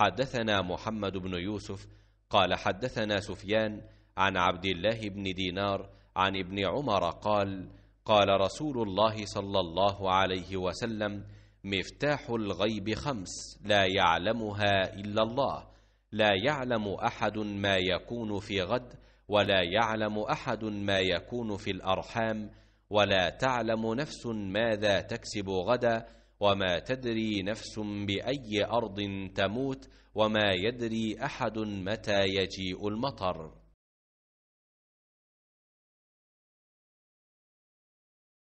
حدثنا محمد بن يوسف قال حدثنا سفيان عن عبد الله بن دينار عن ابن عمر قال قال رسول الله صلى الله عليه وسلم مفتاح الغيب خمس لا يعلمها الا الله لا يعلم احد ما يكون في غد ولا يعلم احد ما يكون في الارحام ولا تعلم نفس ماذا تكسب غدا وما تدري نفس بأي أرض تموت وما يدري أحد متى يجيء المطر